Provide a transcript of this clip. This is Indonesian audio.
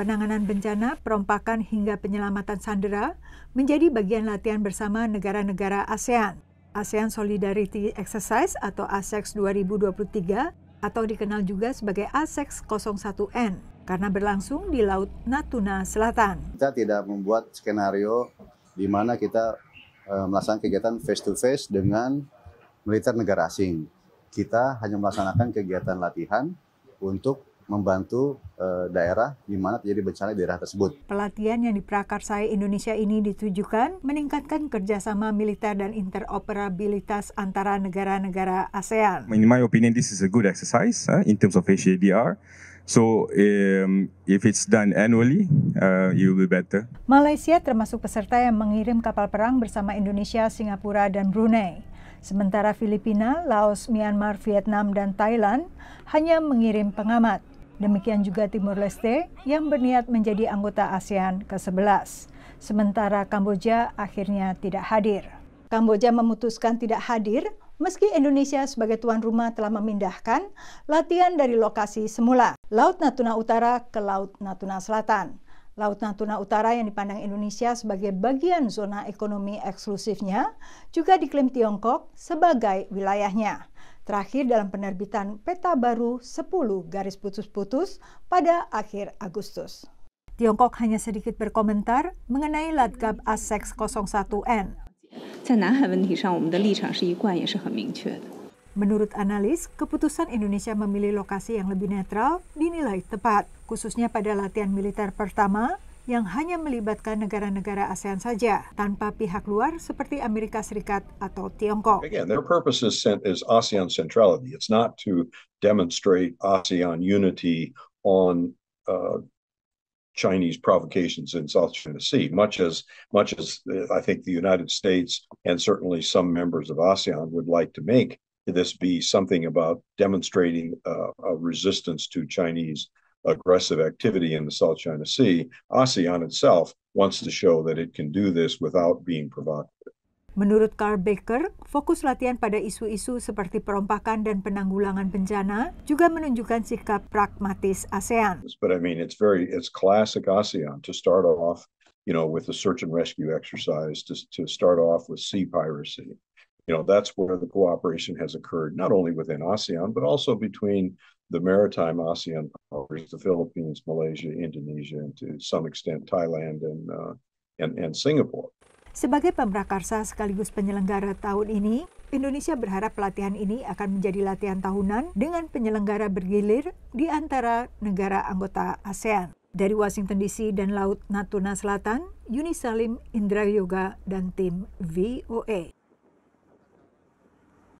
penanganan bencana, perompakan hingga penyelamatan sandera menjadi bagian latihan bersama negara-negara ASEAN. ASEAN Solidarity Exercise atau ASEX 2023 atau dikenal juga sebagai ASEX 01N karena berlangsung di Laut Natuna Selatan. Kita tidak membuat skenario di mana kita e, melaksanakan kegiatan face to face dengan militer negara asing. Kita hanya melaksanakan kegiatan latihan untuk membantu e, daerah di mana terjadi bencana di daerah tersebut. Pelatihan yang diprakarsai Indonesia ini ditujukan meningkatkan kerjasama militer dan interoperabilitas antara negara-negara ASEAN. In my opinion, this is a good exercise uh, in terms of HADR. So um, if it's done annually, uh, you will be better. Malaysia termasuk peserta yang mengirim kapal perang bersama Indonesia, Singapura, dan Brunei. Sementara Filipina, Laos, Myanmar, Vietnam, dan Thailand hanya mengirim pengamat. Demikian juga timur Leste yang berniat menjadi anggota ASEAN ke-11. Sementara Kamboja akhirnya tidak hadir. Kamboja memutuskan tidak hadir meski Indonesia sebagai tuan rumah telah memindahkan latihan dari lokasi semula Laut Natuna Utara ke Laut Natuna Selatan. Laut Natuna Utara yang dipandang Indonesia sebagai bagian zona ekonomi eksklusifnya juga diklaim Tiongkok sebagai wilayahnya terakhir dalam penerbitan peta baru 10 garis putus-putus pada akhir Agustus. Tiongkok hanya sedikit berkomentar mengenai Latgab ASEX 01N. Menurut analis, keputusan Indonesia memilih lokasi yang lebih netral dinilai tepat, khususnya pada latihan militer pertama yang hanya melibatkan negara-negara ASEAN saja, tanpa pihak luar seperti Amerika Serikat atau Tiongkok. Again, their purpose is, is ASEAN centrality. It's not to demonstrate ASEAN unity on uh, Chinese provocations in South China Sea, much as much as uh, I think the United States and certainly some members of ASEAN would like to make this be something about demonstrating uh, a resistance to Chinese aggressive activity in the South China Sea, ASEAN itself wants to show that it can do this without being provocative. Menurut Carl Baker, fokus latihan pada isu-isu seperti perompakan dan penanggulangan bencana juga menunjukkan sikap pragmatis ASEAN. But I mean, it's very, it's classic ASEAN to start off, you know, with a search and rescue exercise, to, to start off with sea piracy, you know that's where the cooperation has occurred not only within ASEAN but also between the maritime ASEAN powers, the Philippines, Malaysia, Indonesia, and to some extent Thailand and uh, and, and Singapore. Sebagai pemrakarsa sekaligus penyelenggara tahun ini, Indonesia berharap pelatihan ini akan menjadi latihan tahunan dengan penyelenggara bergilir di antara negara anggota ASEAN. Dari Washington DC dan Laut Natuna Selatan, Yuni Salim, Indra Yoga, dan tim VOA.